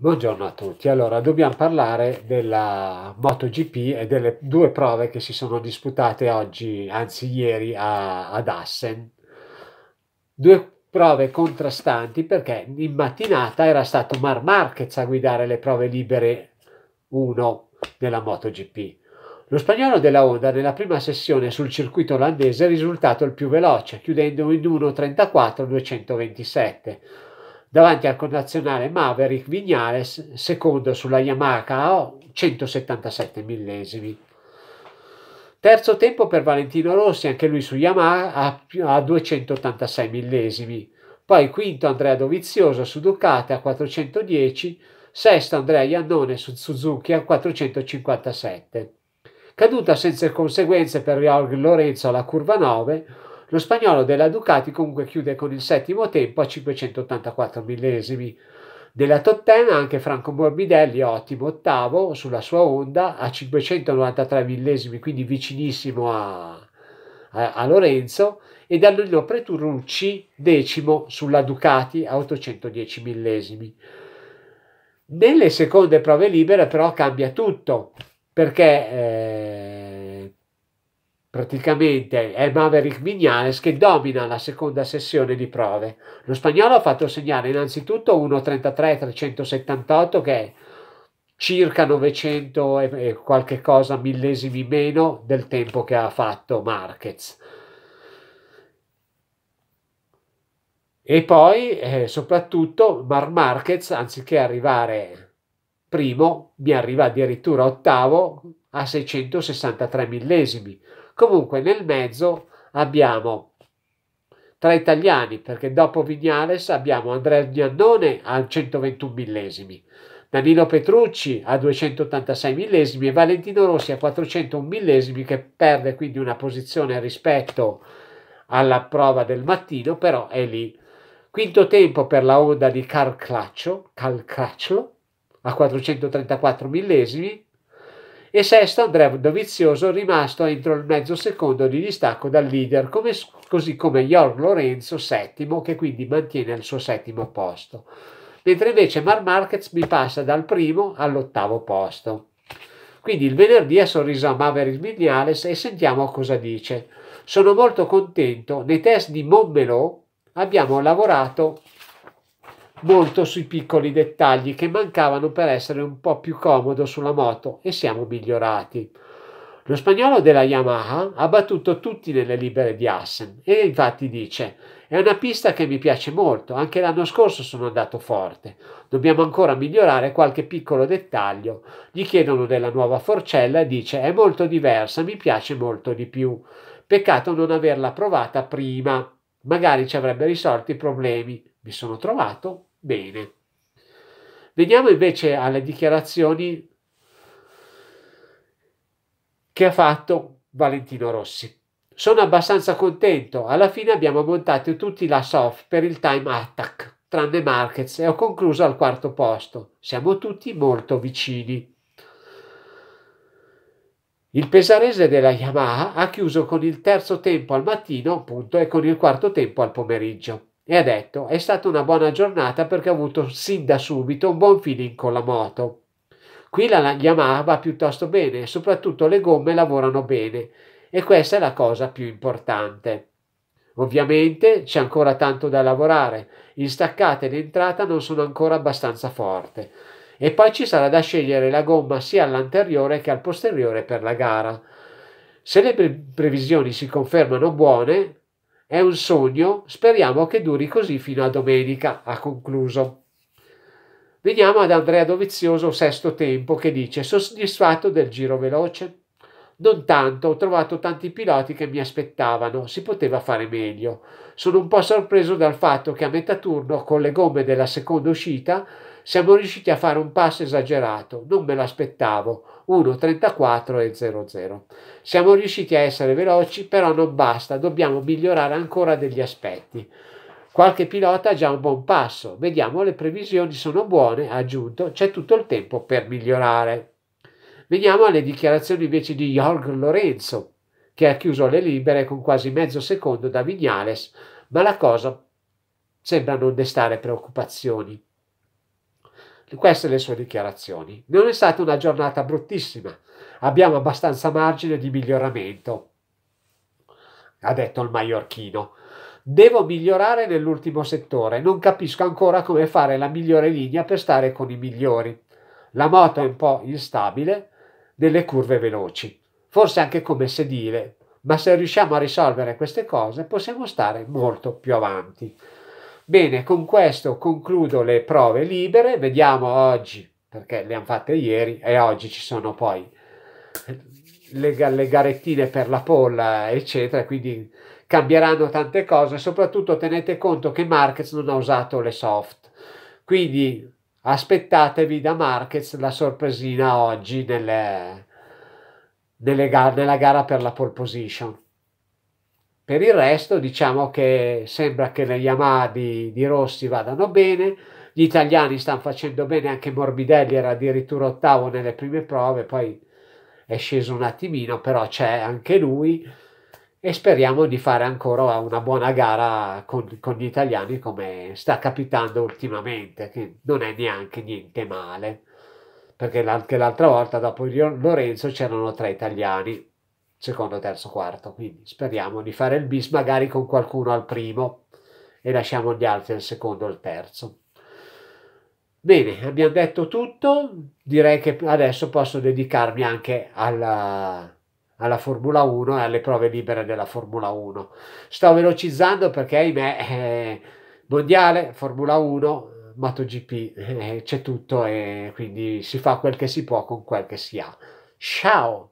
Buongiorno a tutti, allora dobbiamo parlare della MotoGP e delle due prove che si sono disputate oggi, anzi ieri a, ad Assen. Due prove contrastanti perché in mattinata era stato Mar Marquez a guidare le prove libere 1 della MotoGP. Lo spagnolo della Honda nella prima sessione sul circuito olandese è risultato il più veloce, chiudendo in 1.34.227 davanti al connazionale Maverick Vignales, secondo sulla Yamaha KO 177 millesimi. Terzo tempo per Valentino Rossi, anche lui su Yamaha a, 286 millesimi. Poi quinto Andrea Dovizioso su Ducati a 410, sesto Andrea Iannone su Suzuki a 457. Caduta senza conseguenze per Jorg Lorenzo alla curva 9, lo spagnolo della Ducati comunque chiude con il settimo tempo a 584 millesimi. Della top 10 anche Franco Morbidelli, ottimo ottavo sulla sua onda a 593 millesimi, quindi vicinissimo a, a, a Lorenzo, e da Danilo Preturucci decimo sulla Ducati a 810 millesimi. Nelle seconde prove libere però cambia tutto, perché eh, praticamente è Maverick Vignales che domina la seconda sessione di prove. Lo spagnolo ha fatto segnare innanzitutto 1.33.378 che è circa 900 e qualche cosa millesimi meno del tempo che ha fatto Marquez. E poi, eh, soprattutto, Mar Marquez, anziché arrivare primo, mi arriva addirittura ottavo a 663 millesimi. Comunque nel mezzo abbiamo tra italiani, perché dopo Vignales abbiamo Andrea Gnannone a 121 millesimi, Danilo Petrucci a 286 millesimi e Valentino Rossi a 401 millesimi che perde quindi una posizione rispetto alla prova del mattino, però è lì. Quinto tempo per la onda di Carl Claccio a 434 millesimi, e sesto Andrea Dovizioso rimasto entro il mezzo secondo di distacco dal leader, come, così come Jorg Lorenzo settimo che quindi mantiene il suo settimo posto, mentre invece Mar Marquez mi passa dal primo all'ottavo posto. Quindi il venerdì ha sorriso a Maverick Vignales e sentiamo cosa dice. Sono molto contento, nei test di Montmelò abbiamo lavorato molto sui piccoli dettagli che mancavano per essere un po' più comodo sulla moto e siamo migliorati. Lo spagnolo della Yamaha ha battuto tutti nelle libere di Assen e infatti dice è una pista che mi piace molto, anche l'anno scorso sono andato forte. Dobbiamo ancora migliorare qualche piccolo dettaglio. Gli chiedono della nuova forcella e dice è molto diversa, mi piace molto di più. Peccato non averla provata prima. Magari ci avrebbe risolto i problemi. Mi sono trovato Bene. Veniamo invece alle dichiarazioni che ha fatto Valentino Rossi. Sono abbastanza contento, alla fine abbiamo montato tutti la soft per il time attack, tranne Markets, e ho concluso al quarto posto. Siamo tutti molto vicini. Il pesarese della Yamaha ha chiuso con il terzo tempo al mattino appunto, e con il quarto tempo al pomeriggio e ha detto è stata una buona giornata perché ho avuto sin da subito un buon feeling con la moto. Qui la Yamaha va piuttosto bene e soprattutto le gomme lavorano bene e questa è la cosa più importante. Ovviamente c'è ancora tanto da lavorare, in staccata ed entrata non sono ancora abbastanza forte e poi ci sarà da scegliere la gomma sia all'anteriore che al posteriore per la gara. Se le previsioni si confermano buone, è un sogno, speriamo che duri così fino a domenica, ha concluso. Veniamo ad Andrea Dovizioso, sesto tempo, che dice soddisfatto del giro veloce. Non tanto, ho trovato tanti piloti che mi aspettavano, si poteva fare meglio. Sono un po' sorpreso dal fatto che a metà turno, con le gomme della seconda uscita, siamo riusciti a fare un passo esagerato, non me l'aspettavo, 1.34 e 0.0. Siamo riusciti a essere veloci, però non basta, dobbiamo migliorare ancora degli aspetti. Qualche pilota ha già un buon passo, vediamo le previsioni sono buone, ha aggiunto, c'è tutto il tempo per migliorare. Veniamo alle dichiarazioni invece di Jorg Lorenzo, che ha chiuso le libere con quasi mezzo secondo da Vignales, ma la cosa sembra non destare preoccupazioni. Queste le sue dichiarazioni. Non è stata una giornata bruttissima, abbiamo abbastanza margine di miglioramento, ha detto il maiorchino. Devo migliorare nell'ultimo settore, non capisco ancora come fare la migliore linea per stare con i migliori. La moto è un po' instabile, delle curve veloci, forse anche come sedile, ma se riusciamo a risolvere queste cose possiamo stare molto più avanti. Bene, con questo concludo le prove libere, vediamo oggi, perché le hanno fatte ieri e oggi ci sono poi le, le garettine per la polla, eccetera, quindi cambieranno tante cose, soprattutto tenete conto che Marquez non ha usato le soft, quindi aspettatevi da Marquez la sorpresina oggi nelle, nelle gar nella gara per la pole position. Per il resto diciamo che sembra che le Yamaha di, di Rossi vadano bene, gli italiani stanno facendo bene, anche Morbidelli era addirittura ottavo nelle prime prove, poi è sceso un attimino, però c'è anche lui e speriamo di fare ancora una buona gara con, con gli italiani come sta capitando ultimamente, che non è neanche niente male, perché anche l'altra volta dopo Lorenzo c'erano tre italiani, secondo, terzo, quarto, quindi speriamo di fare il bis magari con qualcuno al primo e lasciamo gli altri al secondo e al terzo. Bene, abbiamo detto tutto, direi che adesso posso dedicarmi anche alla alla Formula 1 e alle prove libere della Formula 1. Sto velocizzando perché, ahimè, eh, mondiale, Formula 1, MotoGP, eh, c'è tutto e quindi si fa quel che si può con quel che si ha. Ciao!